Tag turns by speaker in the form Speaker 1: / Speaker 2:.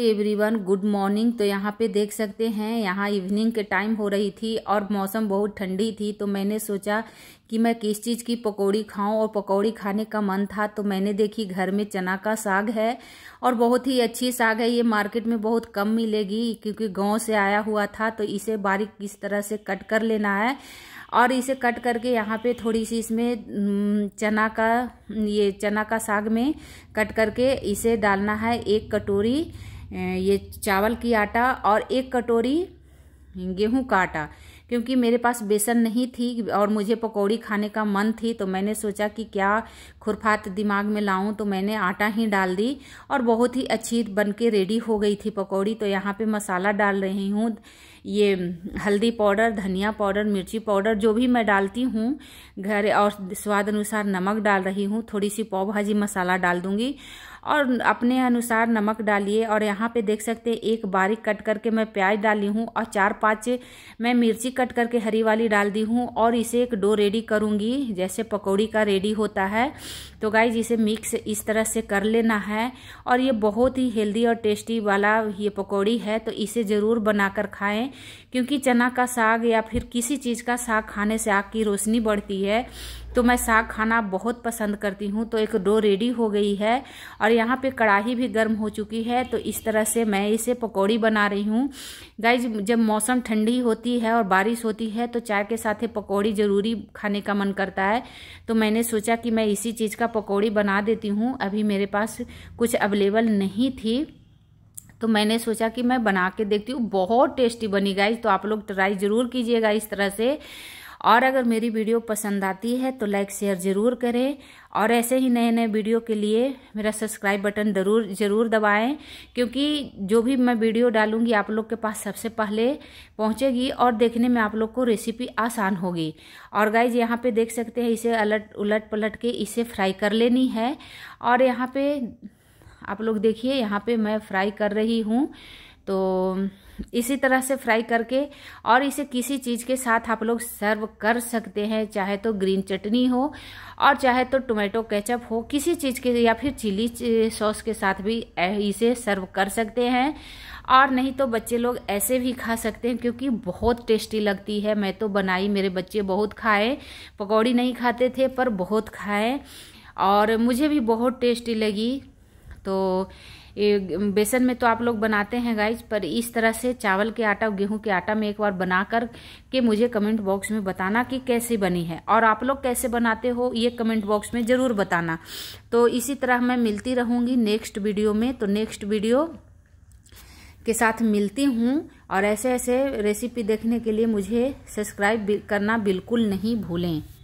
Speaker 1: everyone good morning तो यहाँ पे देख सकते हैं यहाँ इवनिंग के टाइम हो रही थी और मौसम बहुत ठंडी थी तो मैंने सोचा कि मैं किस चीज़ की पकौड़ी खाऊं और पकौड़ी खाने का मन था तो मैंने देखी घर में चना का साग है और बहुत ही अच्छी साग है ये मार्केट में बहुत कम मिलेगी क्योंकि गांव से आया हुआ था तो इसे बारीक किस तरह से कट कर लेना है और इसे कट करके यहाँ पे थोड़ी सी इसमें चना का ये चना का साग में कट करके इसे डालना है एक कटोरी ये चावल की आटा और एक कटोरी गेहूं का आटा क्योंकि मेरे पास बेसन नहीं थी और मुझे पकौड़ी खाने का मन थी तो मैंने सोचा कि क्या खुरफात दिमाग में लाऊं तो मैंने आटा ही डाल दी और बहुत ही अच्छी बन के रेडी हो गई थी पकौड़ी तो यहाँ पे मसाला डाल रही हूँ ये हल्दी पाउडर धनिया पाउडर मिर्ची पाउडर जो भी मैं डालती हूँ घर और स्वाद अनुसार नमक डाल रही हूँ थोड़ी सी पाव भाजी मसाला डाल दूँगी और अपने अनुसार नमक डालिए और यहाँ पे देख सकते हैं एक बारीक कट करके मैं प्याज डाली हूँ और चार पाँच मैं मिर्ची कट करके हरी वाली डाल दी हूँ और इसे एक डो रेडी करूँगी जैसे पकौड़ी का रेडी होता है तो गाइज इसे मिक्स इस तरह से कर लेना है और ये बहुत ही हेल्दी और टेस्टी वाला ये पकौड़ी है तो इसे ज़रूर बनाकर खाएं क्योंकि चना का साग या फिर किसी चीज़ का साग खाने से आग की रोशनी बढ़ती है तो मैं साग खाना बहुत पसंद करती हूँ तो एक डो रेडी हो गई है और और यहाँ पे कढ़ाई भी गर्म हो चुकी है तो इस तरह से मैं इसे पकौड़ी बना रही हूँ गाइज जब मौसम ठंडी होती है और बारिश होती है तो चाय के साथ पकौड़ी ज़रूरी खाने का मन करता है तो मैंने सोचा कि मैं इसी चीज़ का पकौड़ी बना देती हूँ अभी मेरे पास कुछ अवेलेबल नहीं थी तो मैंने सोचा कि मैं बना के देखती हूँ बहुत टेस्टी बनी गाइज तो आप लोग ट्राई ज़रूर कीजिएगा इस तरह से और अगर मेरी वीडियो पसंद आती है तो लाइक शेयर ज़रूर करें और ऐसे ही नए नए वीडियो के लिए मेरा सब्सक्राइब बटन ज़रूर ज़रूर दबाएं क्योंकि जो भी मैं वीडियो डालूंगी आप लोग के पास सबसे पहले पहुंचेगी और देखने में आप लोग को रेसिपी आसान होगी और गाइज यहाँ पे देख सकते हैं इसे अलट उलट पलट के इसे फ्राई कर लेनी है और यहाँ पर आप लोग देखिए यहाँ पर मैं फ्राई कर रही हूँ तो इसी तरह से फ्राई करके और इसे किसी चीज़ के साथ आप लोग सर्व कर सकते हैं चाहे तो ग्रीन चटनी हो और चाहे तो टोमेटो केचप हो किसी चीज़ के या फिर चिली सॉस के साथ भी इसे सर्व कर सकते हैं और नहीं तो बच्चे लोग ऐसे भी खा सकते हैं क्योंकि बहुत टेस्टी लगती है मैं तो बनाई मेरे बच्चे बहुत खाए पकौड़ी नहीं खाते थे पर बहुत खाए और मुझे भी बहुत टेस्टी लगी तो बेसन में तो आप लोग बनाते हैं गाइज पर इस तरह से चावल के आटा और गेहूं के आटा में एक बार बना कर के मुझे कमेंट बॉक्स में बताना कि कैसी बनी है और आप लोग कैसे बनाते हो ये कमेंट बॉक्स में ज़रूर बताना तो इसी तरह मैं मिलती रहूँगी नेक्स्ट वीडियो में तो नेक्स्ट वीडियो के साथ मिलती हूँ और ऐसे ऐसे रेसिपी देखने के लिए मुझे सब्सक्राइब करना बिल्कुल नहीं भूलें